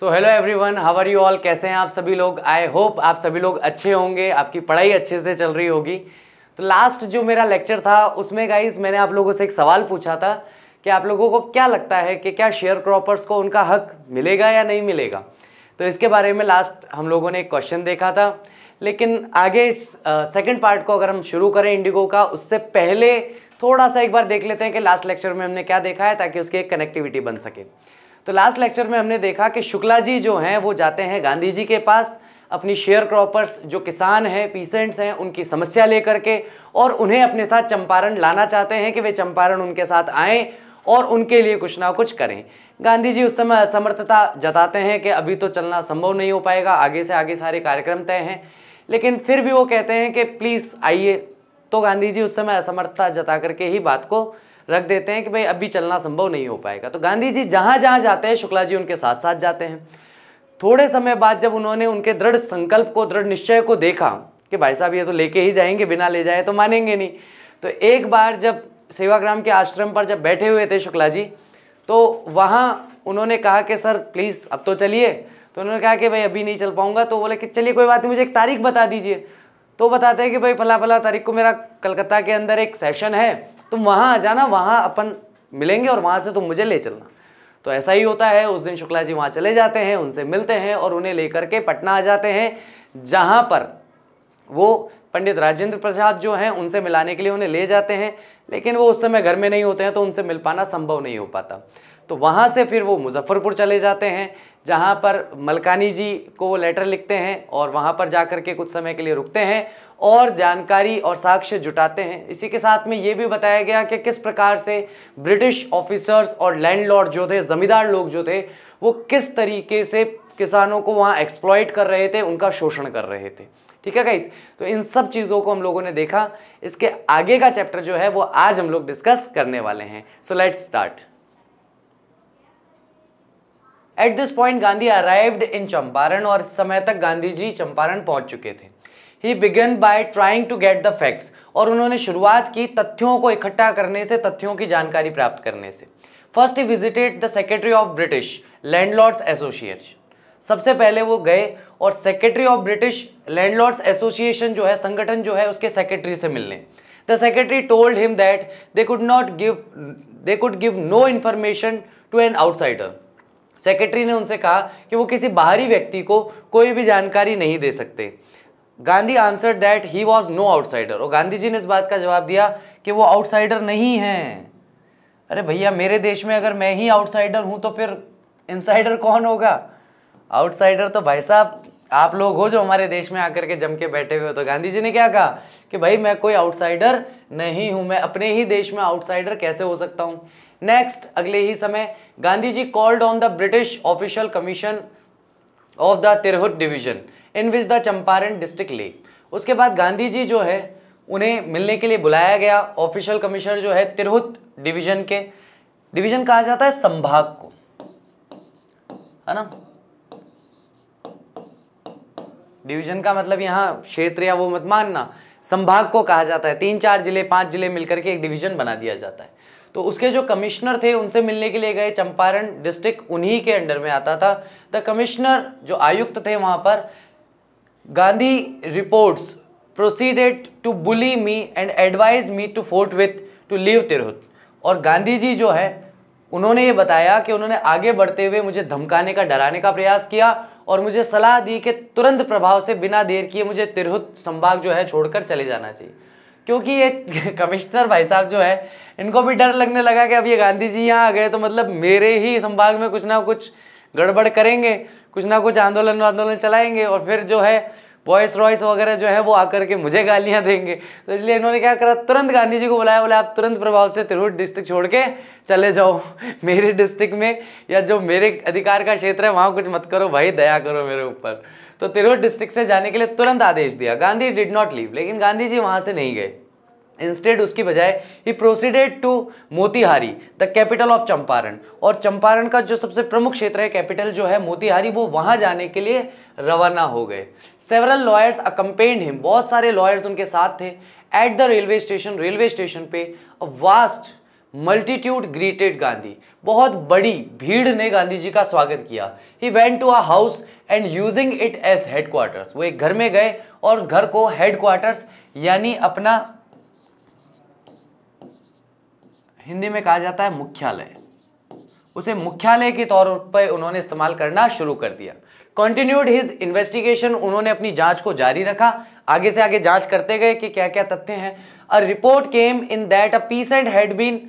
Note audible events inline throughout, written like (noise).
so hello one how are you all कैसे हैं आप सभी लोग आई होप आप सभी लोग अच्छे होंगे आपकी पढ़ाई अच्छे से चल रही होगी तो लास्ट जो मेरा लेक्चर था उसमें गाइज मैंने आप लोगों से एक सवाल पूछा था कि आप लोगों को क्या लगता है कि क्या शेयर क्रॉपर्स को उनका हक मिलेगा या नहीं मिलेगा तो इसके बारे में लास्ट हम लोगों ने एक क्वेश्चन देखा था लेकिन आगे इस सेकेंड पार्ट को अगर हम शुरू करें इंडिगो का उससे पहले थोड़ा सा एक बार देख लेते हैं कि लास्ट लेक्चर में हमने क्या देखा है ताकि उसकी एक कनेक्टिविटी बन सके तो लास्ट लेक्चर में हमने देखा कि शुक्ला जी जो हैं वो जाते हैं गांधी जी के पास अपनी शेयर क्रॉपर्स जो किसान हैं पीसेंट्स हैं उनकी समस्या लेकर के और उन्हें अपने साथ चंपारण लाना चाहते हैं कि वे चंपारण उनके साथ आएँ और उनके लिए कुछ ना कुछ करें गांधी जी उस समय असमर्थता जताते हैं कि अभी तो चलना संभव नहीं हो पाएगा आगे से आगे सारे कार्यक्रम तय हैं लेकिन फिर भी वो कहते हैं कि प्लीज़ आइए तो गांधी जी उस समय असमर्थता जता करके ही बात को रख देते हैं कि भाई अभी चलना संभव नहीं हो पाएगा तो गांधी जी जहाँ जहाँ जाते हैं शुक्ला जी उनके साथ साथ जाते हैं थोड़े समय बाद जब उन्होंने उनके दृढ़ संकल्प को दृढ़ निश्चय को देखा कि भाई साहब ये तो लेके ही जाएंगे बिना ले जाए तो मानेंगे नहीं तो एक बार जब सेवाग्राम के आश्रम पर जब बैठे हुए थे शुक्ला जी तो वहाँ उन्होंने कहा कि सर प्लीज़ अब तो चलिए तो उन्होंने कहा कि भाई अभी नहीं चल पाऊँगा तो बोले कि चलिए कोई बात नहीं मुझे एक तारीख बता दीजिए तो बताते हैं कि भाई फला फला तारीख को मेरा कलकत्ता के अंदर एक सेशन है तुम वहाँ आ जाना वहाँ अपन मिलेंगे और वहाँ से तुम मुझे ले चलना तो ऐसा ही होता है उस दिन शुक्ला जी वहाँ चले जाते हैं उनसे मिलते हैं और उन्हें लेकर के पटना आ जाते हैं जहाँ पर वो पंडित राजेंद्र प्रसाद जो हैं उनसे मिलाने के लिए उन्हें ले जाते हैं लेकिन वो उस समय घर में नहीं होते हैं तो उनसे मिल पाना संभव नहीं हो पाता तो वहाँ से फिर वो मुजफ्फरपुर चले जाते हैं जहाँ पर मलकानी जी को वो लेटर लिखते हैं और वहाँ पर जा के कुछ समय के लिए रुकते हैं और जानकारी और साक्ष्य जुटाते हैं इसी के साथ में ये भी बताया गया कि किस प्रकार से ब्रिटिश ऑफिसर्स और लैंडलॉर्ड जो थे ज़मींदार लोग जो थे वो किस तरीके से किसानों को वहाँ एक्सप्लॉयट कर रहे थे उनका शोषण कर रहे थे ठीक है गाइस तो इन सब चीज़ों को हम लोगों ने देखा इसके आगे का चैप्टर जो है वो आज हम लोग डिस्कस करने वाले हैं so let start at this point Gandhi arrived in Champaran और समय तक गांधी जी चंपारण पहुंच चुके थे he began by trying to get the facts और उन्होंने शुरुआत की तथ्यों को इकट्ठा करने से तथ्यों की जानकारी प्राप्त करने से first he visited the secretary of British landlords association सबसे पहले वो गए और secretary of British landlords association जो है संगठन जो है उसके सेक्रेटरी से मिलने the secretary told him that they could not give they could give no information to an outsider secretary ने उनसे कहा कि वो किसी बाहरी व्यक्ति को कोई भी जानकारी नहीं दे सकते Gandhi answer that he was no outsider और गांधी जी ने इस बात का जवाब दिया कि वो आउटसाइडर नहीं है अरे भैया मेरे देश में अगर मैं ही आउटसाइडर हूं तो फिर इनसाइडर कौन होगा आउटसाइडर तो भाई साहब आप लोग हो जो हमारे देश में आकर के जम के बैठे हुए हो तो गांधी जी ने क्या कहा कि भाई मैं कोई आउटसाइडर नहीं हूं मैं अपने ही देश में आउटसाइडर कैसे हो सकता हूं नेक्स्ट अगले ही समय Gandhi ji called on the British official commissioner of the Tirhut division in which the Champaran district lay उसके बाद गांधी जी जो है उन्हें मिलने के लिए बुलाया गया ऑफिशियल कमिश्नर जो है तिरहुत डिवीजन के डिवीजन कहा जाता है संभाग को है ना डिवीजन का मतलब यहाँ क्षेत्र या वो मत मानना संभाग को कहा जाता है तीन चार जिले पांच जिले मिलकर के एक डिवीजन बना दिया जाता है तो उसके जो कमिश्नर थे उनसे मिलने के लिए गए चंपारण डिस्ट्रिक्ट उन्हीं के अंडर में आता था द कमिश्नर जो आयुक्त थे वहाँ पर Gandhi reports proceeded to bully me and advise me to forthwith to leave Tirhut और गांधी जी जो है उन्होंने ये बताया कि उन्होंने आगे बढ़ते हुए मुझे धमकाने का डराने का प्रयास किया और मुझे सलाह दी कि तुरंत प्रभाव से बिना देर किए मुझे तिरहुत संभाग जो है छोड़कर चले जाना चाहिए क्योंकि ये कमिश्नर भाई साहब जो है इनको भी डर लगने लगा कि अब ये गांधी जी यहाँ आ गए तो मतलब मेरे ही संभाग में कुछ ना कुछ गड़बड़ करेंगे कुछ ना कुछ आंदोलन आंदोलन चलाएंगे और फिर जो है वॉइस रॉइस वगैरह जो है वो आकर के मुझे गालियाँ देंगे तो इसलिए इन्होंने क्या करा तुरंत गांधी जी को बुलाया बोले आप तुरंत प्रभाव से तिरहुट डिस्ट्रिक्ट छोड़ के चले जाओ (laughs) मेरे डिस्ट्रिक्ट में या जो मेरे अधिकार का क्षेत्र है वहाँ कुछ मत करो भाई दया करो मेरे ऊपर तो तिरहुत डिस्ट्रिक्ट से जाने के लिए तुरंत आदेश दिया गांधी डिड नॉट लीव लेकिन गांधी जी वहाँ से नहीं गए इंस्टेड उसकी बजाय he proceeded to Motihari the capital of Champaran और चंपारण का जो सबसे प्रमुख क्षेत्र है कैपिटल जो है मोतिहारी वो वहाँ जाने के लिए रवाना हो गए सेवरल लॉयर्स अकम्पेंड हिम बहुत सारे लॉयर्स उनके साथ थे at the railway station railway station पे a vast multitude greeted Gandhi बहुत बड़ी भीड़ ने गांधी जी का स्वागत किया he went to a house and using it as headquarters वो एक घर में गए और उस घर को हेडक्वार्टर्स यानी अपना हिंदी में कहा जाता है मुख्यालय उसे मुख्यालय के तौर पर उन्होंने इस्तेमाल करना शुरू कर दिया कंटिन्यूड हिज इन्वेस्टिगेशन उन्होंने अपनी जांच को जारी रखा आगे से आगे जांच करते गए कि क्या क्या तथ्य हैं a report came in that a piece and had been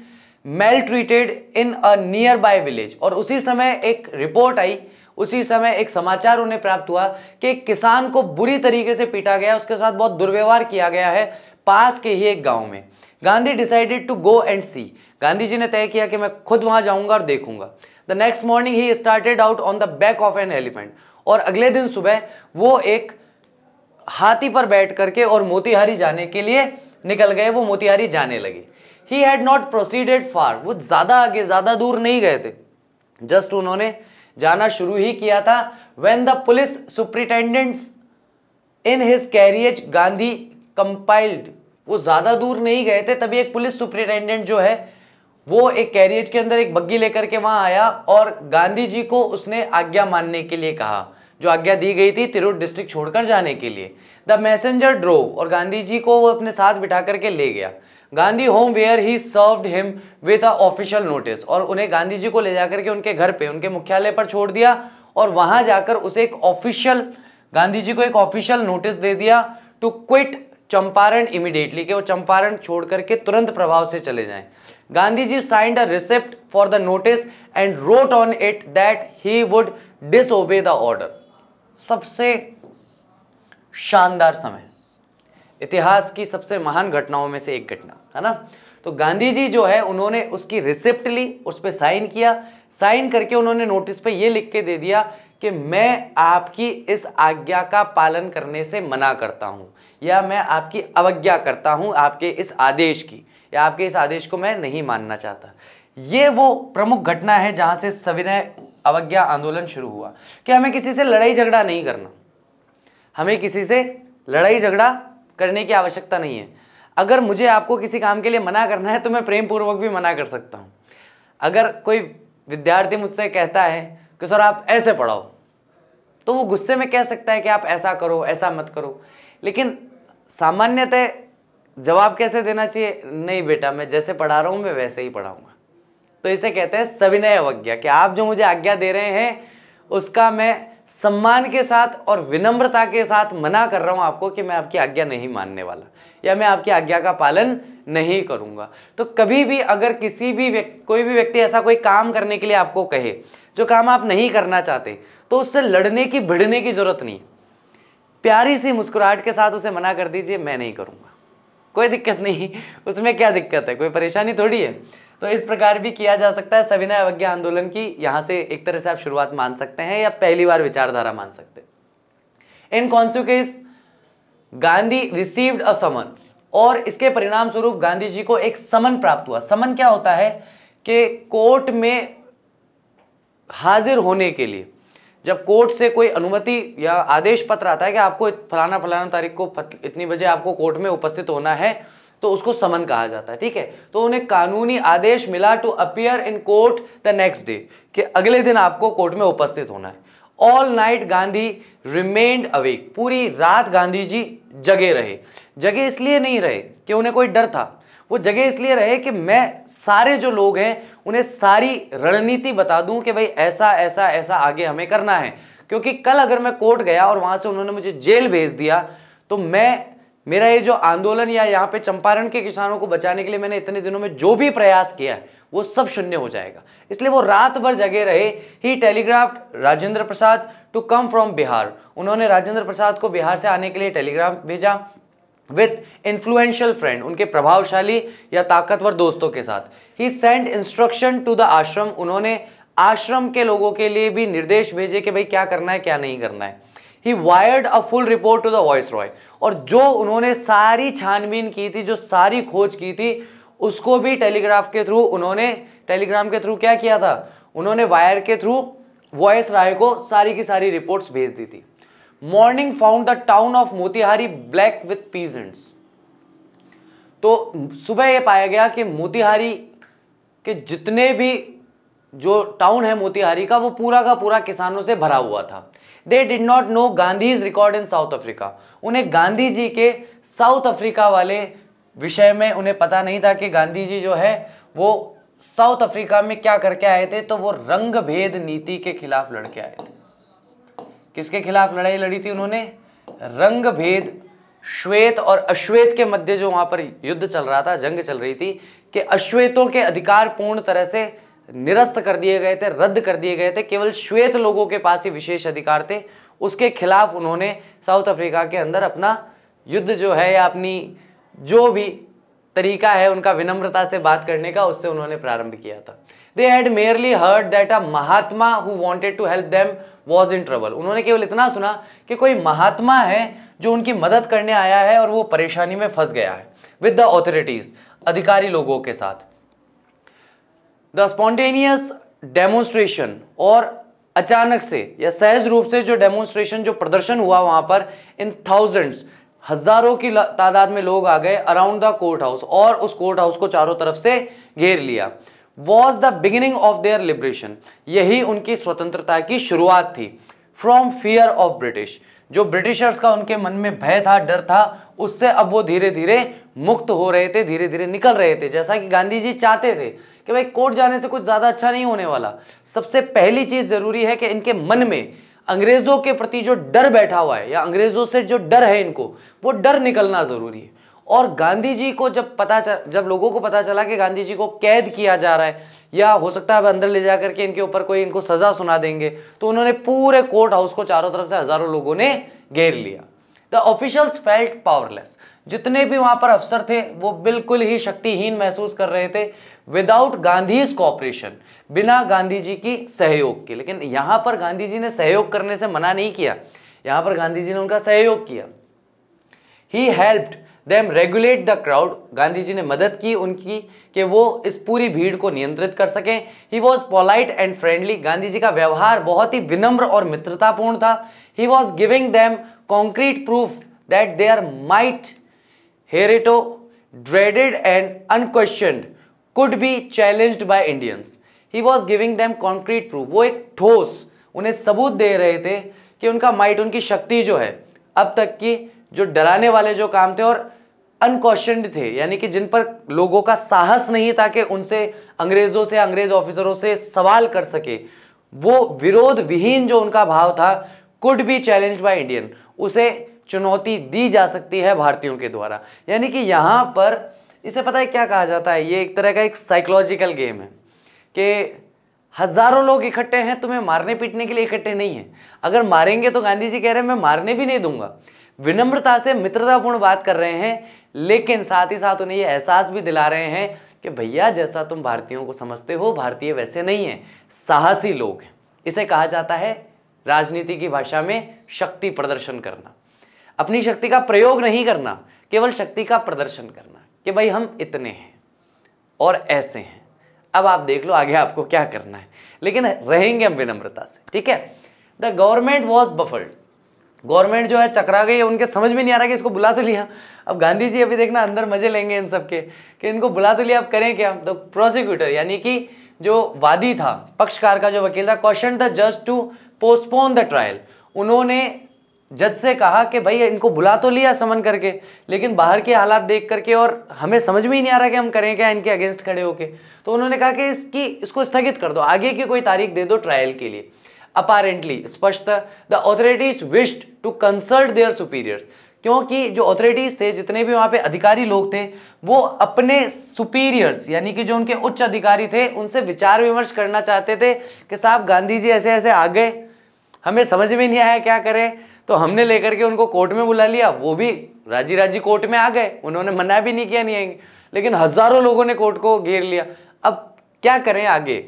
maltreated in a nearby village और उसी समय एक रिपोर्ट आई उसी समय एक समाचार उन्हें प्राप्त हुआ कि एक किसान को बुरी तरीके से पीटा गया उसके साथ बहुत दुर्व्यवहार किया गया है पास के ही एक गांव में Gandhi decided to go and see Gandhi ji ने तय किया कि मैं खुद वहां जाऊंगा और देखूंगा the next morning he started out on the back of an elephant और अगले दिन सुबह वो एक हाथी पर बैठ करके और मोतिहारी जाने के लिए निकल गए वो मोतिहारी जाने लगे he had not proceeded far वो ज़्यादा आगे ज़्यादा दूर नहीं गए थे जस्ट उन्होंने जाना शुरू ही किया था when the police superintendents in his carriage Gandhi complied वो ज़्यादा दूर नहीं गए थे तभी एक पुलिस सुप्रिटेंडेंट जो है वो एक कैरियज के अंदर एक बग्गी लेकर के वहां आया और गांधी जी को उसने आज्ञा मानने के लिए कहा जो आज्ञा दी गई थी तिरुट डिस्ट्रिक्ट छोड़कर जाने के लिए द मैसेंजर ड्रोव और गांधी जी को वो अपने साथ बिठा करके ले गया Gandhi home where he serve him with official notice और उन्हें गांधी जी को ले जाकर के उनके घर पे उनके मुख्यालय पर छोड़ दिया और वहां जाकर उसे एक ऑफिशियल गांधी जी को एक ऑफिशियल नोटिस दे दिया टू क्विट चंपारण इमिडिएटली कि वो चंपारण छोड़ करके तुरंत प्रभाव से चले जाएं Gandhi ji signed a receipt for the notice and wrote on it that he would disobey the order सबसे शानदार समय इतिहास की सबसे महान घटनाओं में से एक घटना है ना तो गांधी जी जो है उन्होंने उसकी रिसिप्ट ली उस पर साइन किया साइन करके उन्होंने नोटिस पे ये लिख के दे दिया कि मैं आपकी इस आज्ञा का पालन करने से मना करता हूँ या मैं आपकी अवज्ञा करता हूँ आपके इस आदेश की या आपके इस आदेश को मैं नहीं मानना चाहता ये वो प्रमुख घटना है जहाँ से सविनय अवज्ञा आंदोलन शुरू हुआ कि हमें किसी से लड़ाई झगड़ा नहीं करना हमें किसी से लड़ाई झगड़ा करने की आवश्यकता नहीं है अगर मुझे आपको किसी काम के लिए मना करना है तो मैं प्रेम पूर्वक भी मना कर सकता हूँ अगर कोई विद्यार्थी मुझसे कहता है कि सर आप ऐसे पढ़ाओ तो वो गुस्से में कह सकता है कि आप ऐसा करो ऐसा मत करो लेकिन सामान्यतः जवाब कैसे देना चाहिए नहीं बेटा मैं जैसे पढ़ा रहा हूँ मैं वैसे ही पढ़ाऊँगा तो इसे कहते हैं सविनय अवज्ञा कि आप जो मुझे आज्ञा दे रहे हैं उसका मैं सम्मान के साथ और विनम्रता के साथ मना कर रहा हूं आपको कि मैं आपकी आज्ञा नहीं मानने वाला या मैं आपकी आज्ञा का पालन नहीं करूँगा तो कभी भी अगर किसी भी कोई भी व्यक्ति ऐसा कोई काम करने के लिए आपको कहे जो काम आप नहीं करना चाहते तो उससे लड़ने की भिड़ने की ज़रूरत नहीं प्यारी सी मुस्कुराहट के साथ उसे मना कर दीजिए मैं नहीं करूँगा कोई दिक्कत नहीं उसमें क्या दिक्कत है कोई परेशानी थोड़ी है तो इस प्रकार भी किया जा सकता है सविनय अवज्ञा आंदोलन की यहां से एक तरह से आप शुरुआत मान सकते हैं या पहली बार विचारधारा मान सकते हैं in consequence Gandhi received a summon और इसके परिणाम स्वरूप गांधी जी को एक समन प्राप्त हुआ समन क्या होता है कि कोर्ट में हाजिर होने के लिए जब कोर्ट से कोई अनुमति या आदेश पत्र आता है कि आपको फलाना फलाना तारीख को इतनी बजे आपको कोर्ट में उपस्थित होना है तो उसको समन कहा जाता है ठीक है तो उन्हें कानूनी आदेश मिला to appear in court the next day कि अगले दिन आपको कोर्ट में उपस्थित होना है all night Gandhi remained awake पूरी रात गांधी जी जगे रहे जगे इसलिए नहीं रहे कि उन्हें कोई डर था वो जगह इसलिए रहे कि मैं सारे जो लोग हैं उन्हें सारी रणनीति बता दूं कि भाई ऐसा ऐसा ऐसा आगे हमें करना है क्योंकि कल अगर मैं कोर्ट गया और वहां से उन्होंने मुझे जेल भेज दिया तो मैं मेरा ये जो आंदोलन या यहाँ पे चंपारण के किसानों को बचाने के लिए मैंने इतने दिनों में जो भी प्रयास किया है वो सब शून्य हो जाएगा इसलिए वो रात भर जगे रहे he telegraph Rajendra Prasad to come from Bihar उन्होंने राजेंद्र प्रसाद को बिहार से आने के लिए टेलीग्राफ भेजा विथ इन्फ्लुएंशियल फ्रेंड उनके प्रभावशाली या ताकतवर दोस्तों के साथ he send instruction to the ashram उन्होंने आश्रम के लोगों के लिए भी निर्देश भेजे कि भाई क्या करना है क्या नहीं करना है he wired a full report to the viceroy और जो उन्होंने सारी छानबीन की थी जो सारी खोज की थी उसको भी टेलीग्राफ के थ्रू उन्होंने टेलीग्राम के थ्रू क्या किया था उन्होंने वायर के थ्रू वॉयस राय को सारी की सारी रिपोर्ट्स भेज दी थी morning found the town of Motihari black with peasants तो सुबह यह पाया गया कि मोतिहारी के जितने भी जो टाउन है मोतिहारी का वो पूरा का पूरा किसानों से भरा हुआ था they did not know Gandhi's record in South Africa उन्हें गांधी जी के साउथ अफ्रीका वाले विषय में उन्हें पता नहीं था कि गांधी जी जो है वो साउथ अफ्रीका में क्या करके आए थे तो वो रंग भेद नीति के खिलाफ लड़के आए थे किसके खिलाफ लड़ाई लड़ी थी उन्होंने रंग भेद श्वेत और अश्वेत के मध्य जो वहां पर युद्ध चल रहा था जंग चल रही थी कि अश्वेतों के अधिकार पूर्ण तरह से निरस्त कर दिए गए थे रद्द कर दिए गए थे केवल श्वेत लोगों के पास ही विशेष अधिकार थे उसके खिलाफ उन्होंने साउथ अफ्रीका के अंदर अपना युद्ध जो है या अपनी जो भी तरीका है उनका विनम्रता से बात करने का उससे उन्होंने प्रारंभ किया था they had merely heard that a Mahatma who wanted to help them was in trouble उन्होंने केवल इतना सुना कि कोई महात्मा है जो उनकी मदद करने आया है और वो परेशानी में फंस गया है विद द ऑथोरिटीज अधिकारी लोगों के साथ द स्पॉन्टेनियस डेमोन्स्ट्रेशन और अचानक से या सहज रूप से जो डेमोन्स्ट्रेशन जो प्रदर्शन हुआ वहां पर इन थाउजेंड्स हजारों की तादाद में लोग आ गए अराउंड द कोर्ट हाउस और उस कोर्ट हाउस को चारों तरफ से घेर लिया was the beginning of their liberation यही उनकी स्वतंत्रता की शुरुआत थी फ्रॉम फियर ऑफ ब्रिटिश जो ब्रिटिशर्स का उनके मन में भय था डर था उससे अब वो धीरे धीरे मुक्त हो रहे थे धीरे धीरे निकल रहे थे जैसा कि गांधी जी चाहते थे कि भाई कोर्ट जाने से कुछ ज़्यादा अच्छा नहीं होने वाला सबसे पहली चीज़ ज़रूरी है कि इनके मन में अंग्रेज़ों के प्रति जो डर बैठा हुआ है या अंग्रेज़ों से जो डर है इनको वो डर निकलना ज़रूरी है और गांधी जी को जब पता चल जब लोगों को पता चला कि गांधी जी को कैद किया जा रहा है या हो सकता है अंदर ले जा करके इनके ऊपर कोई इनको सज़ा सुना देंगे तो उन्होंने पूरे कोर्ट हाउस को चारों तरफ से हज़ारों लोगों ने घेर लिया द ऑफिशियल्स फेल्ट पावरलेस जितने भी वहां पर अफसर थे वो बिल्कुल ही शक्तिहीन महसूस कर रहे थे विदाउट गांधीज कॉपरेशन बिना गांधी जी की सहयोग के लेकिन यहां पर गांधी जी ने सहयोग करने से मना नहीं किया यहां पर गांधी जी ने उनका सहयोग किया he helped them regulate the crowd Gandhi ji ने मदद की उनकी कि वो इस पूरी भीड़ को नियंत्रित कर सकें he was polite and friendly Gandhi ji का व्यवहार बहुत ही विनम्र और मित्रतापूर्ण था he was giving them concrete proof that their might hitherto dreaded and unquestioned could be challenge by Indians he was giving them concrete proof वो एक ठोस उन्हें सबूत दे रहे थे कि उनका माइट उनकी शक्ति जो है अब तक की जो डराने वाले जो काम थे और अनक्वेश्चन थे यानी कि जिन पर लोगों का साहस नहीं था कि उनसे अंग्रेज़ों से अंग्रेज ऑफिसरों से सवाल कर सके वो विरोध विहीन जो उनका भाव था could be challenge by Indian उसे चुनौती दी जा सकती है भारतीयों के द्वारा यानी कि यहाँ पर इसे पता है क्या कहा जाता है ये एक तरह का एक साइकोलॉजिकल गेम है कि हज़ारों लोग इकट्ठे हैं तुम्हें मारने पीटने के लिए इकट्ठे नहीं हैं अगर मारेंगे तो गांधी जी कह रहे हैं मैं मारने भी नहीं दूंगा विनम्रता से मित्रतापूर्ण बात कर रहे हैं लेकिन साथ ही साथ उन्हें ये एहसास भी दिला रहे हैं कि भैया जैसा तुम भारतीयों को समझते हो भारतीय वैसे नहीं हैं साहसी लोग हैं इसे कहा जाता है राजनीति की भाषा में शक्ति प्रदर्शन करना अपनी शक्ति का प्रयोग नहीं करना केवल शक्ति का प्रदर्शन करना कि भाई हम इतने हैं और ऐसे हैं अब आप देख लो आगे आपको क्या करना है लेकिन रहेंगे हम विनम्रता से ठीक है the government was baffled government जो है चकरा गई उनके समझ में नहीं आ रहा कि इसको बुला तो लिया अब गांधी जी अभी देखना अंदर मजे लेंगे इन सब के कि इनको बुला तो लिया अब करें क्या द प्रोसिक्यूटर यानी कि जो वादी था पक्षकार का जो वकील था question the just to postpone the trial उन्होंने जज से कहा कि भाई इनको बुला तो लिया समन करके लेकिन बाहर के हालात देख करके और हमें समझ में ही नहीं आ रहा कि हम करें क्या इनके अगेंस्ट खड़े होके तो उन्होंने कहा कि इसकी इसको स्थगित कर दो आगे की कोई तारीख दे दो ट्रायल के लिए अपारेंटली स्पष्ट the authorities wished to consult their superiors क्योंकि जो ऑथोरिटीज थे जितने भी वहाँ पे अधिकारी लोग थे वो अपने सुपीरियर्स यानी कि जो उनके उच्च अधिकारी थे उनसे विचार विमर्श करना चाहते थे कि साहब गांधी जी ऐसे ऐसे आ गए हमें समझ में नहीं आया क्या करें तो हमने लेकर के उनको कोर्ट में बुला लिया वो भी राजी राजी कोर्ट में आ गए उन्होंने मना भी नहीं किया नहीं आएंगे लेकिन हज़ारों लोगों ने कोर्ट को घेर लिया अब क्या करें आगे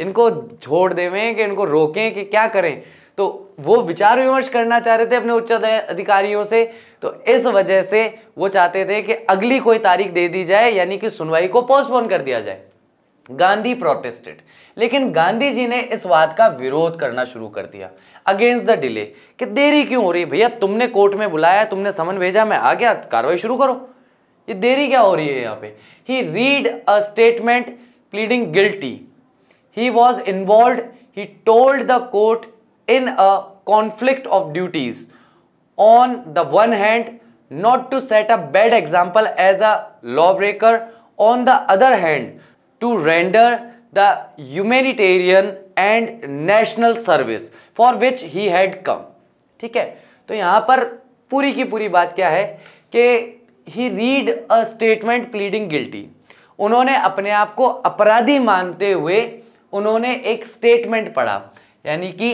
इनको छोड़ देवें कि इनको रोकें कि क्या करें तो वो विचार विमर्श करना चाह रहे थे अपने उच्च अधिकारियों से तो इस वजह से वो चाहते थे कि अगली कोई तारीख दे दी जाए यानी कि सुनवाई को पोस्टपोन कर दिया जाए गांधी प्रोटेस्टेड लेकिन गांधी जी ने इस बात का विरोध करना शुरू कर दिया अगेंस्ट द डिले कि देरी क्यों हो रही है भैया तुमने कोर्ट में बुलाया तुमने समन भेजा मैं आ गया कार्रवाई शुरू करो ये देरी क्या हो रही है यहाँ पे he read a statement pleading guilty he was involved he told the court in a conflict of duties on the one hand not to set a bad example as a law breaker on the other hand to render the humanitarian and national service for which he had come ठीक है तो यहां पर पूरी की पूरी बात क्या है कि he read a statement pleading guilty उन्होंने अपने आप को अपराधी मानते हुए उन्होंने एक स्टेटमेंट पढ़ा यानी कि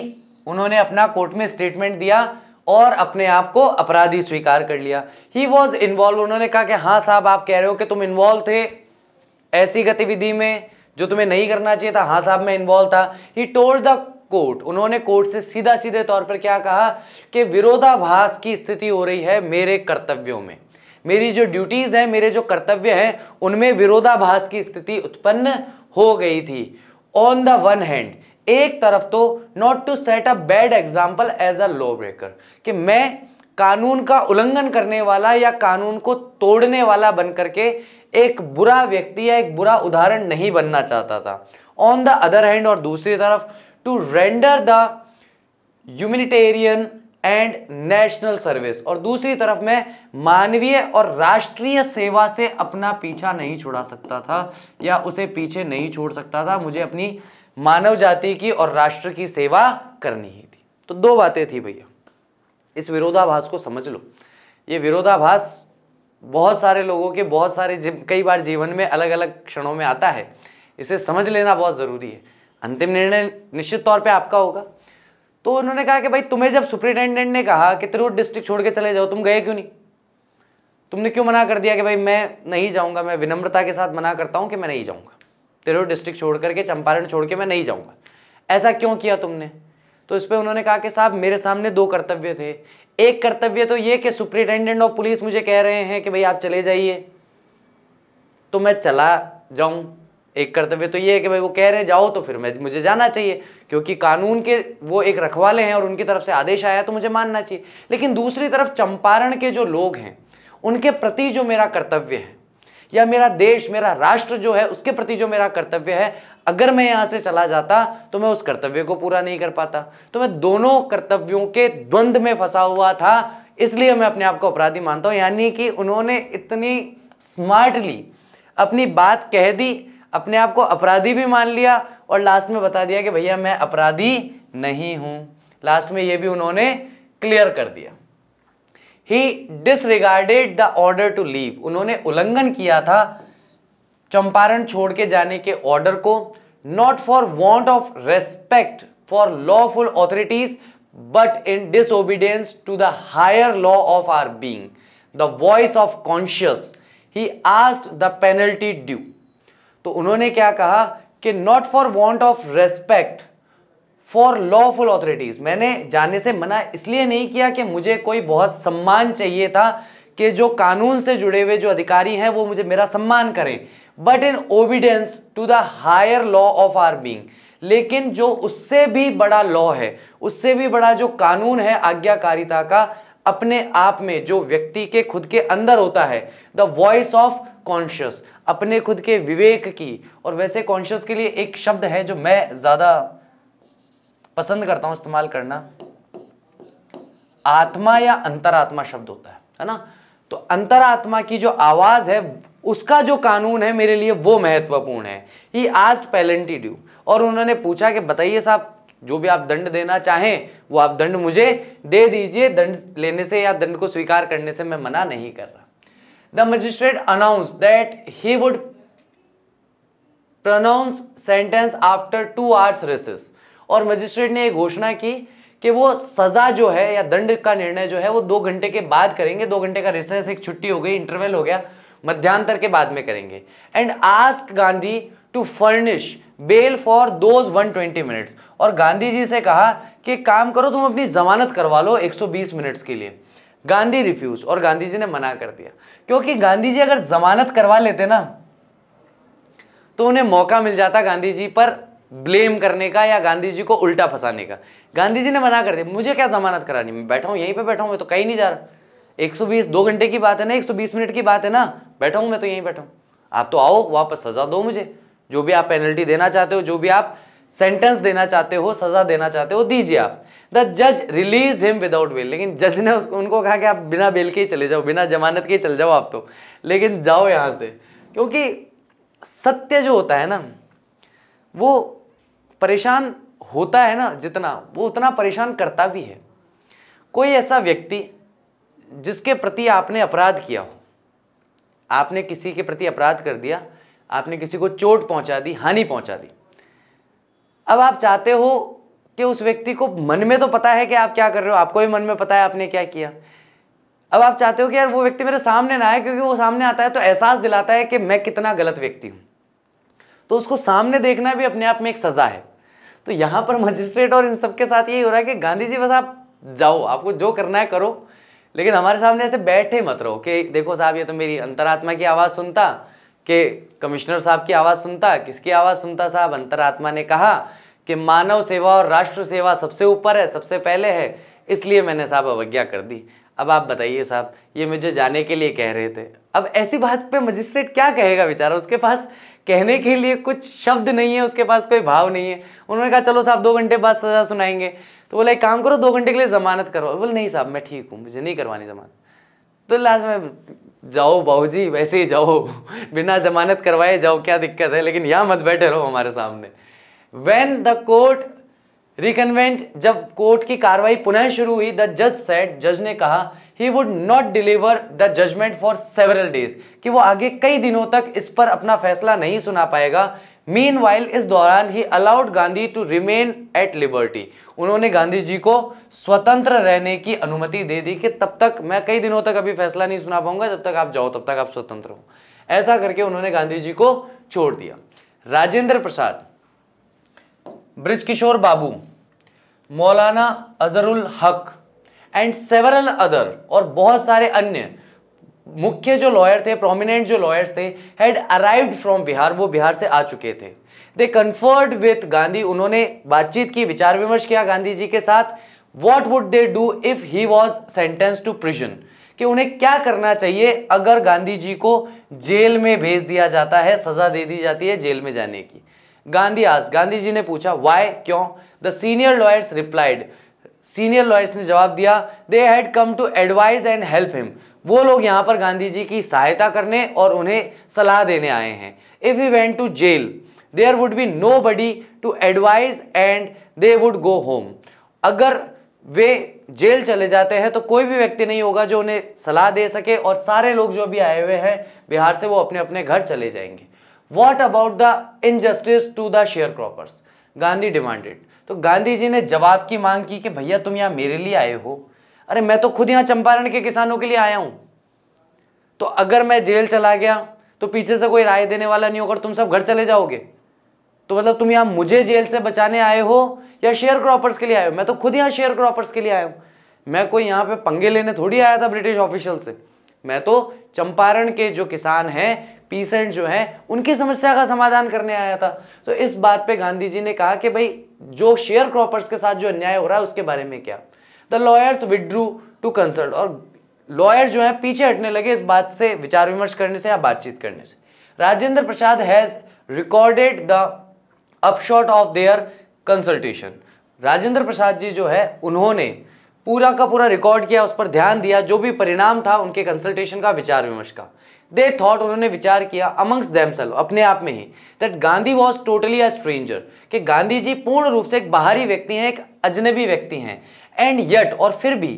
उन्होंने अपना कोर्ट में स्टेटमेंट दिया और अपने आप को अपराधी स्वीकार कर लिया ही वॉज इन्वॉल्व उन्होंने कहा कि हाँ साहब आप कह रहे हो कि तुम इन्वॉल्व थे ऐसी गतिविधि में जो तुम्हें नहीं करना चाहिए था हाँ साहब मैं इन्वॉल्व था ही टोल्ड द कोर्ट उन्होंने कोर्ट से सीधा सीधे तौर पर क्या कहा कि विरोधाभास की स्थिति हो रही है मेरे कर्तव्यों में मेरी जो ड्यूटीज़ हैं मेरे जो कर्तव्य हैं उनमें विरोधाभास की स्थिति उत्पन्न हो गई थी ऑन द वन हैंड एक तरफ तो not to set a bad example as a law breaker कि मैं कानून का उल्लंघन करने वाला या कानून को तोड़ने वाला बनकर के एक बुरा व्यक्ति या एक बुरा उदाहरण नहीं बनना चाहता था ऑन द अदर हैंड और दूसरी तरफ to render the humanitarian and national service और दूसरी तरफ मैं मानवीय और राष्ट्रीय सेवा से अपना पीछा नहीं छुड़ा सकता था या उसे पीछे नहीं छोड़ सकता था मुझे अपनी मानव जाति की और राष्ट्र की सेवा करनी ही थी तो दो बातें थी भैया इस विरोधाभास को समझ लो ये विरोधाभास बहुत सारे लोगों के बहुत सारे कई बार जीवन में अलग अलग क्षणों में आता है इसे समझ लेना बहुत ज़रूरी है अंतिम निर्णय निश्चित तौर पे आपका होगा तो उन्होंने कहा कि भाई तुम्हें जब सुप्रिंटेंडेंट ने कहा कि तिरुट डिस्ट्रिक्ट छोड़ के चले जाओ तुम गए क्यों नहीं तुमने क्यों मना कर दिया कि भाई मैं नहीं जाऊँगा मैं विनम्रता के साथ मना करता हूँ कि मैं नहीं जाऊँगा तिरुट डिस्ट्रिक्ट छोड़ करके चंपारण छोड़ के मैं नहीं जाऊँगा ऐसा क्यों किया तुमने तो इस पर उन्होंने कहा कि साहब मेरे सामने दो कर्तव्य थे एक कर्तव्य तो ये कि सुप्रिंटेंडेंट ऑफ पुलिस मुझे कह रहे हैं कि भाई आप चले जाइए तो मैं चला जाऊं एक कर्तव्य तो ये है कि भाई वो कह रहे हैं जाओ तो फिर मैं मुझे जाना चाहिए क्योंकि कानून के वो एक रखवाले हैं और उनकी तरफ से आदेश आया तो मुझे मानना चाहिए लेकिन दूसरी तरफ चंपारण के जो लोग हैं उनके प्रति जो मेरा कर्तव्य है या मेरा देश मेरा राष्ट्र जो है उसके प्रति जो मेरा कर्तव्य है अगर मैं यहाँ से चला जाता तो मैं उस कर्तव्य को पूरा नहीं कर पाता तो मैं दोनों कर्तव्यों के द्वंद में फंसा हुआ था इसलिए मैं अपने आप को अपराधी मानता हूँ यानी कि उन्होंने इतनी स्मार्टली अपनी बात कह दी अपने आप को अपराधी भी मान लिया और लास्ट में बता दिया कि भैया मैं अपराधी नहीं हूँ लास्ट में ये भी उन्होंने क्लियर कर दिया he disregarded the order to leave उन्होंने उल्लंघन किया था चंपारण छोड़ के जाने के ऑर्डर को not for want of respect for lawful authorities but in disobedience to the higher law of our being the voice of conscious he asked the penalty due तो उन्होंने क्या कहा कि not for want of respect for lawful authorities मैंने जाने से मना इसलिए नहीं किया कि मुझे कोई बहुत सम्मान चाहिए था कि जो कानून से जुड़े हुए जो अधिकारी हैं वो मुझे मेरा सम्मान करें but in obedience to the higher law of our being लेकिन जो उससे भी बड़ा लॉ है उससे भी बड़ा जो कानून है आज्ञाकारिता का अपने आप में जो व्यक्ति के खुद के अंदर होता है द वॉइस ऑफ कॉन्शियस अपने खुद के विवेक की और वैसे कॉन्शियस के लिए एक शब्द है जो मैं ज़्यादा पसंद करता हूं इस्तेमाल करना आत्मा या अंतरात्मा शब्द होता है है ना तो अंतरात्मा की जो आवाज है उसका जो कानून है मेरे लिए वो महत्वपूर्ण है ही आस्ट पैलेंटी ड्यू और उन्होंने पूछा कि बताइए साहब जो भी आप दंड देना चाहें वो आप दंड मुझे दे दीजिए दंड लेने से या दंड को स्वीकार करने से मैं मना नहीं कर रहा the magistrate announce that he would pronounce sentence after two hours recess और मजिस्ट्रेट ने घोषणा की कि वो सज़ा जो है या दंड का निर्णय जो है वो दो घंटे के बाद करेंगे दो घंटे का रिसेस एक छुट्टी हो गई इंटरवल हो गया मध्यांतर के बाद में करेंगे and ask Gandhi to furnish bail for those 120 minutes और गांधी जी से कहा कि काम करो तुम अपनी जमानत करवा लो 120 मिनट्स के लिए गांधी रिफ्यूज और गांधी जी ने मना कर दिया क्योंकि गांधी जी अगर जमानत करवा लेते ना तो उन्हें मौका मिल जाता गांधी जी पर ब्लेम करने का या गांधी जी को उल्टा फंसाने का गांधी जी ने मना कर दिया मुझे क्या जमानत करानी मैं बैठा हूँ यहीं पर बैठा हूँ मैं तो कहीं नहीं जा रहा 120 दो घंटे की बात है ना 120 मिनट की बात है ना बैठा हूँ मैं तो यहीं बैठा हूँ आप तो आओ वापस सज़ा दो मुझे जो भी आप पेनल्टी देना चाहते हो जो भी आप सेंटेंस देना चाहते हो सज़ा देना चाहते हो दीजिए आप द जज रिलीज हिम विदाउट बेल लेकिन जज ने उसको उनको कहा कि आप बिना बेल के ही चले जाओ बिना जमानत के ही चले जाओ आप तो लेकिन जाओ यहाँ से क्योंकि सत्य जो होता है ना वो परेशान होता है ना जितना वो उतना परेशान करता भी है कोई ऐसा व्यक्ति जिसके प्रति आपने अपराध किया हो आपने किसी के प्रति अपराध कर दिया आपने किसी को चोट पहुंचा दी हानि पहुंचा दी अब आप चाहते हो कि उस व्यक्ति को मन में तो पता है कि आप क्या कर रहे हो आपको भी मन में पता है आपने क्या किया अब आप चाहते हो कि यार वो व्यक्ति मेरे सामने ना आए क्योंकि वो सामने आता है तो एहसास दिलाता है कि मैं कितना गलत व्यक्ति हूँ तो उसको सामने देखना भी अपने आप में एक सज़ा है तो यहाँ पर मजिस्ट्रेट और इन सब के साथ यही हो रहा है कि गांधी जी बस आप जाओ आपको जो करना है करो लेकिन हमारे सामने ऐसे बैठे मत रहो कि देखो साहब ये तो मेरी अंतरात्मा की आवाज़ सुनता कि कमिश्नर साहब की आवाज़ सुनता किसकी आवाज़ सुनता साहब अंतरात्मा ने कहा कि मानव सेवा और राष्ट्र सेवा सबसे ऊपर है सबसे पहले है इसलिए मैंने साहब अवज्ञा कर दी अब आप बताइए साहब ये मुझे जाने के लिए कह रहे थे अब ऐसी बात पे मजिस्ट्रेट क्या कहेगा बेचारा उसके पास कहने के लिए कुछ शब्द नहीं है उसके पास कोई भाव नहीं है उन्होंने कहा चलो साहब दो घंटे बाद सजा सुनाएंगे तो बोला एक काम करो दो घंटे के लिए जमानत करो बोले नहीं साहब मैं ठीक हूँ मुझे नहीं करवानी जमानत तो लास्ट में जाओ बाहू जी वैसे ही जाओ बिना जमानत करवाए जाओ क्या दिक्कत है लेकिन यहाँ मत बैठे रहो हमारे सामने वेन द कोर्ट रिकनवेंट जब कोर्ट की कार्रवाई पुनः शुरू हुई द जज सेट जज ने कहा he would not deliver the judgment for several days कि वो आगे कई दिनों तक इस पर अपना फैसला नहीं सुना पाएगा मीन इस दौरान he allowed Gandhi to remain at liberty उन्होंने गांधी जी को स्वतंत्र रहने की अनुमति दे दी कि तब तक मैं कई दिनों तक अभी फैसला नहीं सुना पाऊंगा जब तक आप जाओ तब तक आप स्वतंत्र हो ऐसा करके उन्होंने गांधी जी को छोड़ दिया राजेंद्र प्रसाद ब्रिजकिशोर बाबू मौलाना अजहरुल हक एंड सेवरल अदर और बहुत सारे अन्य मुख्य जो लॉयर थे प्रोमिनेंट जो लॉयर्स थे हैड अराइव्ड फ्रॉम बिहार वो बिहार से आ चुके थे दे कन्फर्ड विथ गांधी उन्होंने बातचीत की विचार विमर्श किया गांधी जी के साथ what would they do if he was sentence to prison कि उन्हें क्या करना चाहिए अगर गांधी जी को जेल में भेज दिया जाता है सजा दे दी जाती है जेल में जाने की गांधी आज गांधी जी ने पूछा वाई क्यों the senior lawyers replied senior lawyers ने जवाब दिया they had come to advise and help him वो लोग यहाँ पर गांधी जी की सहायता करने और उन्हें सलाह देने आए हैं if you went to jail there would be nobody to advise and they would go home अगर वे जेल चले जाते हैं तो कोई भी व्यक्ति नहीं होगा जो उन्हें सलाह दे सके और सारे लोग जो भी आए हुए हैं बिहार से वो अपने अपने घर चले जाएंगे what about the injustice to the sharecroppers Gandhi demanded तो गांधी जी ने जवाब की मांग की कि भैया तुम यहां मेरे लिए आए हो अरे मैं तो खुद यहां चंपारण के किसानों के लिए आया हूं तो अगर मैं जेल चला गया तो पीछे से कोई राय देने वाला नहीं होगा तुम सब घर चले जाओगे तो मतलब तुम यहां मुझे जेल से बचाने आए हो या शेयर क्रॉपर्स के लिए आए हो मैं तो खुद यहां शेयर क्रॉपर्स के लिए आया हूँ मैं कोई यहाँ पे पंगे लेने थोड़ी आया था ब्रिटिश ऑफिशियल से मैं तो चंपारण के जो किसान हैं पीसेंट जो है उनकी समस्या का समाधान करने आया था तो इस बात पे गांधी जी ने कहा कि भाई जो शेयर क्रॉपर्स के साथ जो अन्याय हो रहा है उसके बारे में क्या the lawyers withdrew to consult और लॉयर जो है पीछे हटने लगे इस बात से विचार विमर्श करने से या बातचीत करने से Rajendra Prasad has recorded the upshot of their consultation Rajendra Prasad ji जो है उन्होंने पूरा का पूरा रिकॉर्ड किया उस पर ध्यान दिया जो भी परिणाम था उनके कंसल्टेशन का विचार विमर्श का दे थॉट उन्होंने विचार किया अमंग्स दैमसल अपने आप में ही that Gandhi was totally a stranger कि गांधी जी पूर्ण रूप से एक बाहरी व्यक्ति हैं एक अजनबी व्यक्ति हैं एंड येट और फिर भी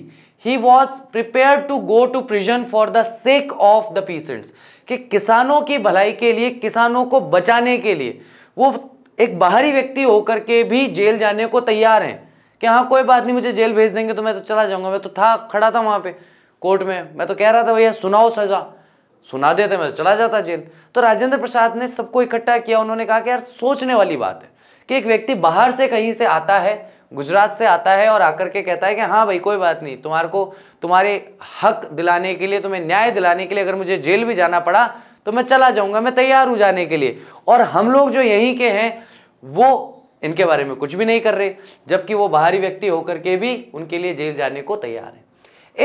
he was prepare to go to prison for the sake of the peasants कि किसानों की भलाई के लिए किसानों को बचाने के लिए वो एक बाहरी व्यक्ति होकर के भी जेल जाने को तैयार हैं कि हाँ कोई बात नहीं मुझे जेल भेज देंगे तो मैं तो चला जाऊंगा मैं तो था खड़ा था वहाँ पे कोर्ट में मैं तो कह रहा था भैया सुनाओ सज़ा सुना देते मैं तो चला जाता जेल तो राजेंद्र प्रसाद ने सबको इकट्ठा किया उन्होंने कहा कि यार सोचने वाली बात है कि एक व्यक्ति बाहर से कहीं से आता है गुजरात से आता है और आकर के कहता है कि हाँ भाई कोई बात नहीं तुम्हारे को तुम्हारे हक दिलाने के लिए तुम्हें न्याय दिलाने के लिए अगर मुझे जेल भी जाना पड़ा तो मैं चला जाऊंगा मैं तैयार हूँ जाने के लिए और हम लोग जो यहीं के हैं वो इनके बारे में कुछ भी नहीं कर रहे जबकि वो बाहरी व्यक्ति होकर के भी उनके लिए जेल जाने को तैयार है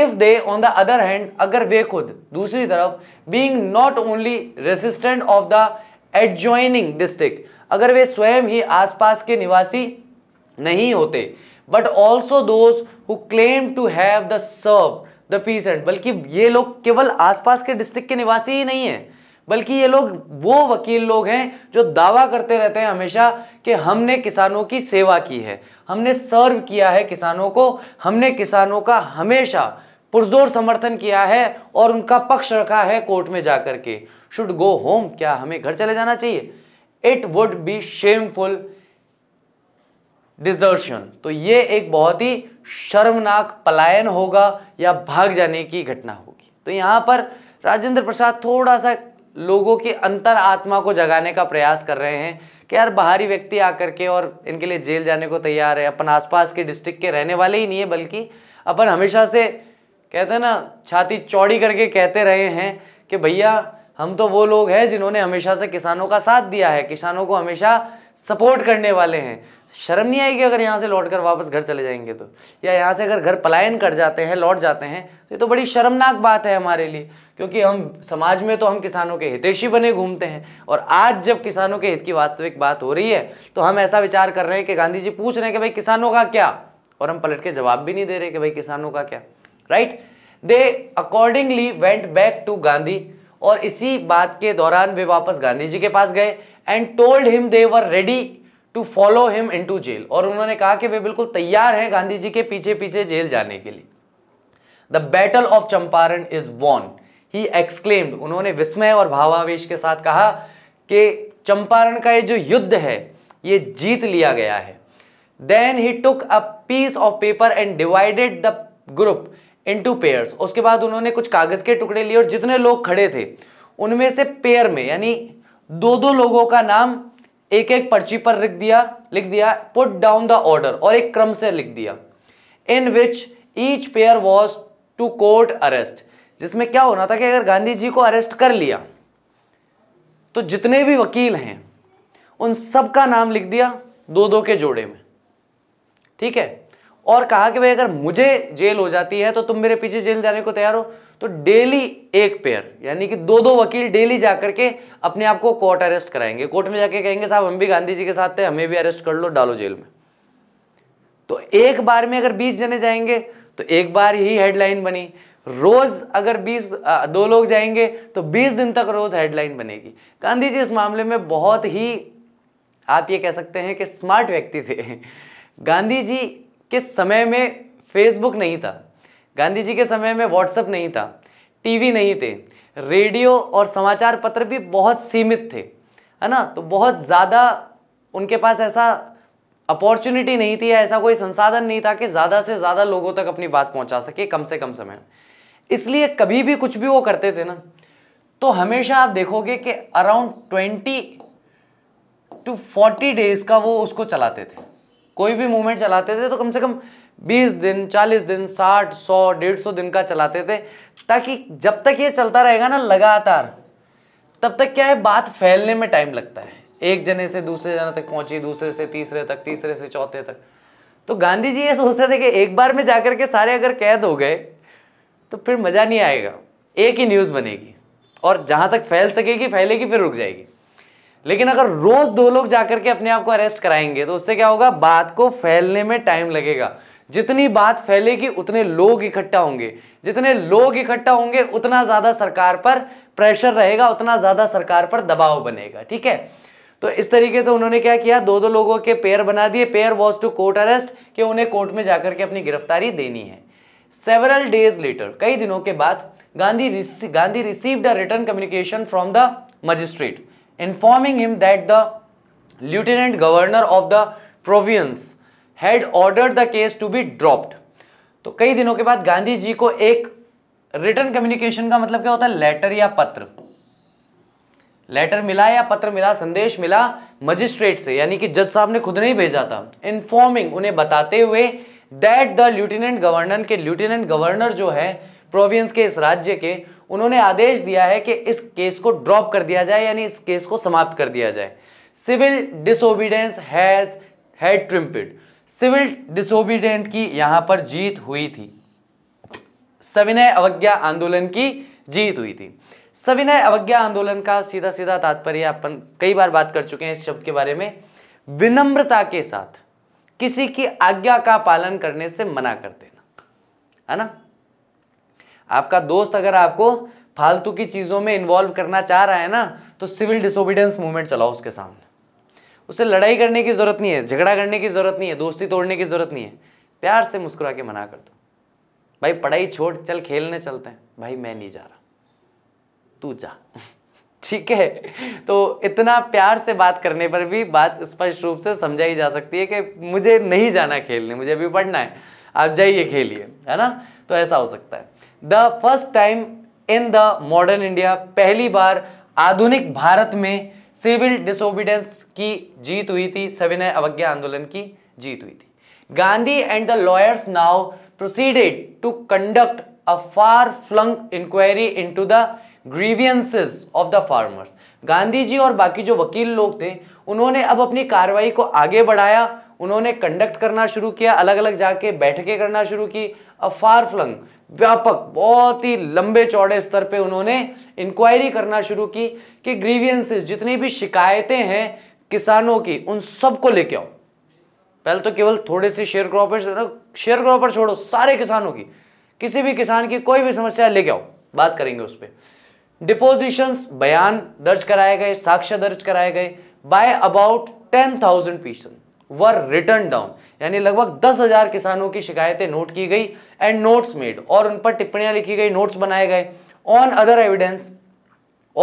if they on the other hand अगर वे खुद दूसरी तरफ being not only residents of the adjoining district अगर वे स्वयं ही आसपास के निवासी नहीं होते but also those who claim to have the serve the peasant बल्कि ये लोग केवल आसपास के डिस्ट्रिक्ट के निवासी ही नहीं है बल्कि ये लोग वो वकील लोग हैं जो दावा करते रहते हैं हमेशा कि हमने किसानों की सेवा की है हमने सर्व किया है किसानों को हमने किसानों का हमेशा पुरजोर समर्थन किया है और उनका पक्ष रखा है कोर्ट में जाकर के शुड गो होम क्या हमें घर चले जाना चाहिए it would be shameful desertion तो ये एक बहुत ही शर्मनाक पलायन होगा या भाग जाने की घटना होगी तो यहाँ पर राजेंद्र प्रसाद थोड़ा सा लोगों की अंतर आत्मा को जगाने का प्रयास कर रहे हैं कि यार बाहरी व्यक्ति आकर के और इनके लिए जेल जाने को तैयार है अपन आसपास के डिस्ट्रिक्ट के रहने वाले ही नहीं है बल्कि अपन हमेशा से कहते हैं ना छाती चौड़ी करके कहते रहे हैं कि भैया हम तो वो लोग हैं जिन्होंने हमेशा से किसानों का साथ दिया है किसानों को हमेशा सपोर्ट करने वाले हैं शर्म नहीं आएगी अगर यहाँ से लौट कर वापस घर चले जाएंगे तो या यहाँ से अगर घर पलायन कर जाते हैं लौट जाते हैं तो ये तो बड़ी शर्मनाक बात है हमारे लिए क्योंकि हम समाज में तो हम किसानों के हितेशी बने घूमते हैं और आज जब किसानों के हित की वास्तविक बात हो रही है तो हम ऐसा विचार कर रहे हैं कि गांधी जी पूछ रहे हैं कि भाई किसानों का क्या और हम पलट के जवाब भी नहीं दे रहे कि भाई किसानों का क्या right they accordingly went back to Gandhi और इसी बात के दौरान वे वापस गांधी जी के पास गए and told him they were ready to follow him into jail और उन्होंने कहा कि वे बिल्कुल तैयार हैं गांधी जी के पीछे पीछे जेल जाने के लिए the battle of Champaran is won he exclaimed उन्होंने विस्मय और भावावेश के साथ कहा कि चंपारण का ये जो युद्ध है ये जीत लिया गया है then he took a piece of paper and divided the group into pairs उसके बाद उन्होंने कुछ कागज़ के टुकड़े लिए और जितने लोग खड़े थे उनमें से पेयर में यानी दो दो लोगों का नाम एक एक पर्ची पर लिख दिया लिख दिया पुट डाउन द ऑर्डर और एक क्रम से लिख दिया in which each pair was to court arrest जिसमें क्या होना था कि अगर गांधी जी को अरेस्ट कर लिया तो जितने भी वकील हैं उन सबका नाम लिख दिया दो दो के जोड़े में ठीक है और कहा कि भाई अगर मुझे जेल हो जाती है तो तुम मेरे पीछे जेल जाने को तैयार हो तो डेली एक पेयर यानी कि दो दो वकील डेली जा करके अपने आप को कोर्ट अरेस्ट कराएंगे कोर्ट में जाके कहेंगे साहब हम भी गांधी जी के साथ थे हमें भी अरेस्ट कर लो डालो जेल में तो एक बार में अगर बीस जने जाएंगे तो एक बार ही हेडलाइन बनी रोज अगर 20 दो लोग जाएंगे तो 20 दिन तक रोज हेडलाइन बनेगी गांधी जी इस मामले में बहुत ही आप ये कह सकते हैं कि स्मार्ट व्यक्ति थे गांधी जी के समय में फेसबुक नहीं था गांधी जी के समय में व्हाट्सअप नहीं था टीवी नहीं थे रेडियो और समाचार पत्र भी बहुत सीमित थे है ना तो बहुत ज़्यादा उनके पास ऐसा अपॉर्चुनिटी नहीं थी ऐसा कोई संसाधन नहीं था कि ज़्यादा से ज़्यादा लोगों तक अपनी बात पहुंचा सके कम से कम समय इसलिए कभी भी कुछ भी वो करते थे ना तो हमेशा आप देखोगे कि around twenty to forty days का वो उसको चलाते थे कोई भी मूवमेंट चलाते थे तो कम से कम 20 दिन 40 दिन 60 100 150 दिन का चलाते थे ताकि जब तक ये चलता रहेगा ना लगातार तब तक क्या है बात फैलने में टाइम लगता है एक जने से दूसरे जने तक पहुंची दूसरे से तीसरे तक तीसरे से चौथे तक तो गांधी जी ये सोचते थे कि एक बार में जाकर के सारे अगर कैद हो गए तो फिर मज़ा नहीं आएगा एक ही न्यूज़ बनेगी और जहाँ तक फैल सकेगी फैलेगी फिर रुक जाएगी लेकिन अगर रोज दो लोग जाकर के अपने आप को अरेस्ट कराएंगे तो उससे क्या होगा बात को फैलने में टाइम लगेगा जितनी बात फैलेगी उतने लोग इकट्ठा होंगे जितने लोग इकट्ठा होंगे उतना ज्यादा सरकार पर प्रेशर रहेगा उतना ज्यादा सरकार पर दबाव बनेगा ठीक है तो इस तरीके से उन्होंने क्या किया दो दो लोगों के पेयर बना दिए pair was to court arrest कि उन्हें कोर्ट में जाकर के अपनी गिरफ्तारी देनी है सेवरल डेज लेटर कई दिनों के बाद Gandhi Gandhi received a written communication from the magistrate informing him that the lieutenant governor of the province had ordered the case to be dropped तो कई दिनों के बाद गांधी जी को एक रिटर्न कम्युनिकेशन का मतलब क्या होता है लेटर या पत्र लेटर मिला या पत्र मिला संदेश मिला मजिस्ट्रेट से यानी कि जज साहब ने खुद नहीं भेजा था इन्फॉर्मिंग उन्हें बताते हुए दैट द लेफ्टिनेंट गवर्नर के लेफ्टिनेंट गवर्नर जो है प्रोविंस के इस राज्य के उन्होंने आदेश दिया है कि इस केस को ड्रॉप कर दिया जाए यानी इस केस को समाप्त कर दिया जाए civil disobedience has had triumphed civil disobedient की यहां पर जीत हुई थी सविनय अवज्ञा आंदोलन की जीत हुई थी सविनय अवज्ञा आंदोलन का सीधा सीधा तात्पर्य अपन कई बार बात कर चुके हैं इस शब्द के बारे में विनम्रता के साथ किसी की आज्ञा का पालन करने से मना कर देना है ना आपका दोस्त अगर आपको फालतू की चीज़ों में इन्वॉल्व करना चाह रहा है ना तो सिविल डिसोबिडेंस मूवमेंट चलाओ उसके सामने उससे लड़ाई करने की ज़रूरत नहीं है झगड़ा करने की ज़रूरत नहीं है दोस्ती तोड़ने की ज़रूरत नहीं है प्यार से मुस्कुरा के मना कर दो भाई पढ़ाई छोड़ चल खेलने चलते हैं भाई मैं नहीं जा रहा तू जा (laughs) ठीक है तो इतना प्यार से बात करने पर भी बात स्पष्ट रूप से समझाई जा सकती है कि मुझे नहीं जाना खेलने मुझे अभी पढ़ना है आप जाइए खेलिए है ना तो ऐसा हो सकता है the first time in the modern India पहली बार आधुनिक भारत में सिविल डिसोबीडेंस की जीत हुई थी सविनय अवज्ञा आंदोलन की जीत हुई थी Gandhi and the lawyers now proceeded to conduct a far flung inquiry into the grievances of the farmers Gandhi ji और बाकी जो वकील लोग थे उन्होंने अब अपनी कार्रवाई को आगे बढ़ाया उन्होंने कंडक्ट करना शुरू किया अलग अलग जाके बैठकें करना शुरू की अ फार फ्लंग व्यापक बहुत ही लंबे चौड़े स्तर पे उन्होंने इंक्वायरी करना शुरू की कि ग्रीवियंसेस जितनी भी शिकायतें हैं किसानों की उन सबको लेके आओ पहले तो केवल थोड़े से शेयर क्रॉपर शेयर क्रॉपर छोड़ो सारे किसानों की किसी भी किसान की कोई भी समस्या लेके आओ बात करेंगे उस पर डिपोजिशंस बयान दर्ज कराए गए साक्ष्य दर्ज कराए गए by about ten thousand peasants were written down यानी लगभग दस हजार किसानों की शिकायतें नोट की गई एंड नोट्स मेड और उन पर टिप्पणियां लिखी गई नोट्स बनाए गए ऑन अदर एविडेंस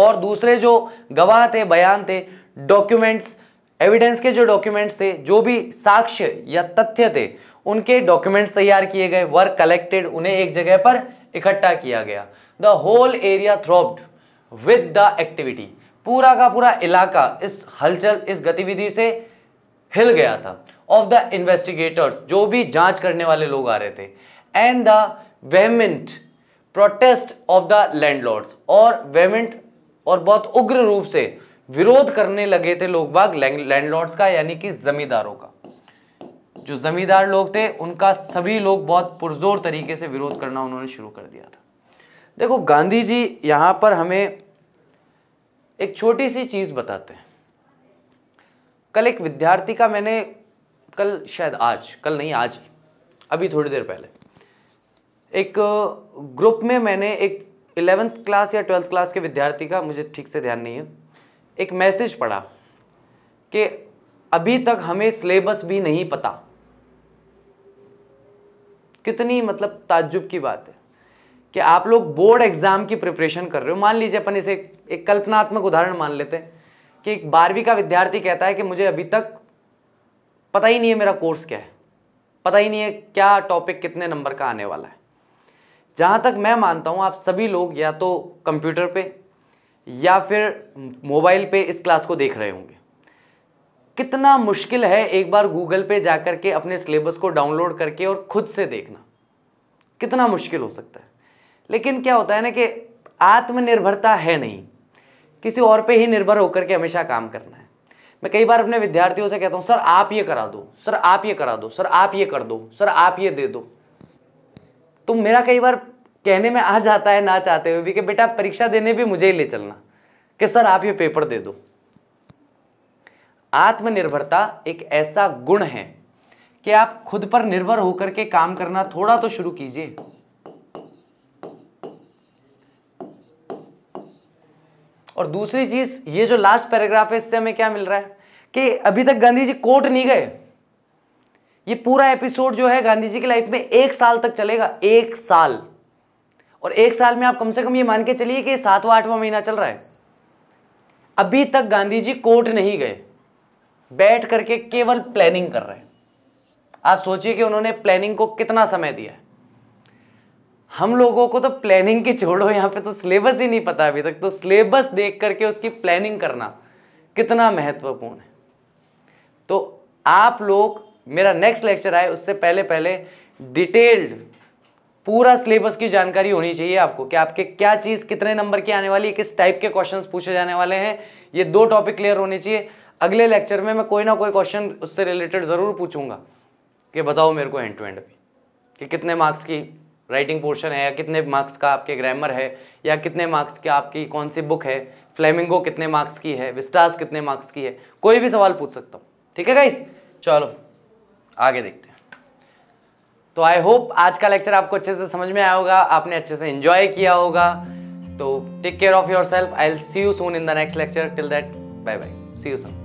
और दूसरे जो गवाह थे बयान थे डॉक्यूमेंट्स एविडेंस के जो डॉक्यूमेंट्स थे जो भी साक्ष्य या तथ्य थे उनके डॉक्यूमेंट्स तैयार किए गए वर कलेक्टेड उन्हें एक जगह पर इकट्ठा किया गया the whole area throbbed with the activity पूरा का पूरा इलाका इस हलचल इस गतिविधि से हिल गया था ऑफ द इन्वेस्टिगेटर्स जो भी जांच करने वाले लोग आ रहे थे and the vehement protest of the landlords और वेमेंट और बहुत उग्र रूप से विरोध करने लगे थे लोग बाग लैंडलॉर्ड्स का यानी कि जमींदारों का जो जमींदार लोग थे उनका सभी लोग बहुत पुरजोर तरीके से विरोध करना उन्होंने शुरू कर दिया था देखो गांधी जी यहाँ पर हमें एक छोटी सी चीज़ बताते हैं कल एक विद्यार्थी का मैंने कल शायद आज कल नहीं आज अभी थोड़ी देर पहले एक ग्रुप में मैंने एक इलेवेंथ क्लास या ट्वेल्थ क्लास के विद्यार्थी का मुझे ठीक से ध्यान नहीं है एक मैसेज पढ़ा कि अभी तक हमें सिलेबस भी नहीं पता कितनी मतलब ताज्जुब की बात है कि आप लोग बोर्ड एग्ज़ाम की प्रिपरेशन कर रहे हो मान लीजिए अपन इसे एक, एक कल्पनात्मक उदाहरण मान लेते हैं कि एक बारहवीं का विद्यार्थी कहता है कि मुझे अभी तक पता ही नहीं है मेरा कोर्स क्या है पता ही नहीं है क्या टॉपिक कितने नंबर का आने वाला है जहाँ तक मैं मानता हूँ आप सभी लोग या तो कंप्यूटर पे या फिर मोबाइल पे इस क्लास को देख रहे होंगे कितना मुश्किल है एक बार गूगल पे जा कर के अपने सिलेबस को डाउनलोड करके और ख़ुद से देखना कितना मुश्किल हो सकता है लेकिन क्या होता है ना कि आत्मनिर्भरता है नहीं किसी और पे ही निर्भर होकर के हमेशा काम करना है मैं कई बार अपने विद्यार्थियों से कहता हूँ सर आप ये करा दो सर आप ये करा दो सर आप ये कर दो सर आप ये दे दो तो मेरा कई बार कहने में आ जाता है ना चाहते हुए भी कि बेटा परीक्षा देने भी मुझे ही ले चलना कि सर आप ये पेपर दे दो आत्मनिर्भरता एक ऐसा गुण है कि आप खुद पर निर्भर होकर के काम करना थोड़ा तो शुरू कीजिए और दूसरी चीज ये जो लास्ट पैराग्राफ है इससे हमें क्या मिल रहा है कि अभी तक गांधी जी कोर्ट नहीं गए ये पूरा एपिसोड जो है गांधी जी की लाइफ में एक साल तक चलेगा एक साल और एक साल में आप कम से कम ये मान के चलिए कि सातवां आठवां महीना चल रहा है अभी तक गांधी जी कोर्ट नहीं गए बैठ करके केवल प्लानिंग कर रहे हैं आप सोचिए कि उन्होंने प्लानिंग को कितना समय दिया है हम लोगों को तो प्लानिंग की छोड़ो यहाँ पे तो सिलेबस ही नहीं पता अभी तक तो सिलेबस देख करके उसकी प्लानिंग करना कितना महत्वपूर्ण है तो आप लोग मेरा नेक्स्ट लेक्चर आए उससे पहले पहले डिटेल्ड पूरा सिलेबस की जानकारी होनी चाहिए आपको कि आपके क्या चीज़ कितने नंबर की आने वाली है किस टाइप के क्वेश्चन पूछे जाने वाले हैं ये दो टॉपिक क्लियर होने चाहिए अगले लेक्चर में मैं कोई ना कोई क्वेश्चन उससे रिलेटेड ज़रूर पूछूंगा कि बताओ मेरे को एंड टू एंड भी कि कितने मार्क्स की राइटिंग पोर्शन है या कितने मार्क्स का आपके ग्रामर है या कितने मार्क्स की आपकी कौन सी बुक है फ्लेमिंगो कितने मार्क्स की है विस्टास कितने मार्क्स की है कोई भी सवाल पूछ सकता हूँ ठीक है गाइस चलो आगे देखते हैं तो आई होप आज का लेक्चर आपको अच्छे से समझ में आया होगा आपने अच्छे से इंजॉय किया होगा तो take care of yourself I see you soon in the next lecture till that bye bye see you soon